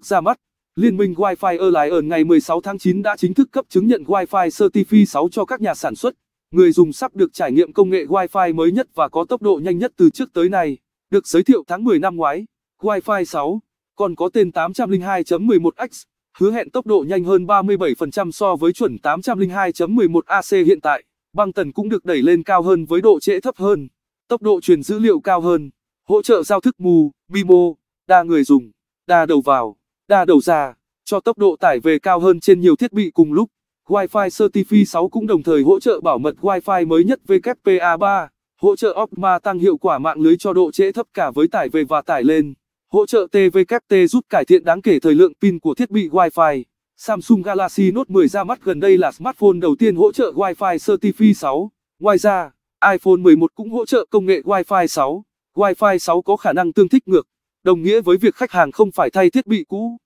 tức ra mắt. Liên minh Wi-Fi Alliance ngày 16 tháng 9 đã chính thức cấp chứng nhận Wi-Fi Certifi 6 cho các nhà sản xuất. Người dùng sắp được trải nghiệm công nghệ Wi-Fi mới nhất và có tốc độ nhanh nhất từ trước tới nay. Được giới thiệu tháng 10 năm ngoái, Wi-Fi 6 còn có tên 802.11x, hứa hẹn tốc độ nhanh hơn 37% so với chuẩn 802.11 AC hiện tại. Băng tần cũng được đẩy lên cao hơn với độ trễ thấp hơn, tốc độ truyền dữ liệu cao hơn, hỗ trợ giao thức mù, mimo, đa người dùng, đa đầu vào đa đầu ra, cho tốc độ tải về cao hơn trên nhiều thiết bị cùng lúc. Wi-Fi Certifi 6 cũng đồng thời hỗ trợ bảo mật Wi-Fi mới nhất WPA3, hỗ trợ Optima tăng hiệu quả mạng lưới cho độ trễ thấp cả với tải về và tải lên. Hỗ trợ TWT giúp cải thiện đáng kể thời lượng pin của thiết bị Wi-Fi. Samsung Galaxy Note 10 ra mắt gần đây là smartphone đầu tiên hỗ trợ Wi-Fi Certifi 6. Ngoài ra, iPhone 11 cũng hỗ trợ công nghệ Wi-Fi 6. Wi-Fi 6 có khả năng tương thích ngược, đồng nghĩa với việc khách hàng không phải thay thiết bị cũ.